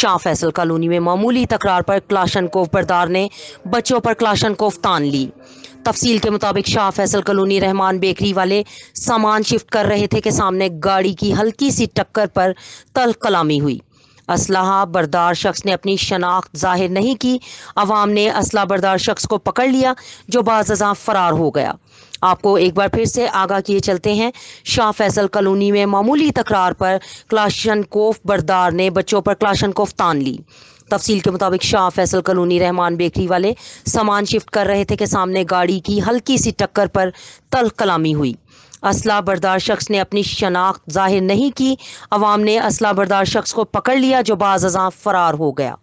Shah Faisal colony में मामूली तकरार पर क्लाशन कोफ बरदार ने बच्चों पर क्लाशन कोफ तान ली तफसील के मुताबिक शाह फैसल कॉलोनी रहमान बेकरी वाले सामान शिफ्ट कर रहे थे कि सामने गाड़ी की हल्की सी टक्कर पर तल कलामी हुई असलाहा बरदार शख्स ने अपनी शनाख्त जाहिर नहीं की आवाम ने असला बरदार शख्स को पकड़ लिया जो बाजा फरार हो गया आपको एक बार फिर से आगाह किए चलते हैं शाह फैसल कॉलोनी में मामूली तकरार पर क्लाशन कोफ बरदार ने बच्चों पर क्लाशन कोफ तान ली तफसील के मुताबिक शाह फैसल कॉलोनी रहमान बेकरी वाले सामान शिफ्ट कर रहे थे कि सामने गाड़ी की हल्की सी टक्कर पर तल कलामी हुई असला बरदार शख्स ने अपनी शनाख्त जाहिर नहीं की अवाम ने असला बरदार शख्स को पकड़ लिया जो बाज़ फरार हो गया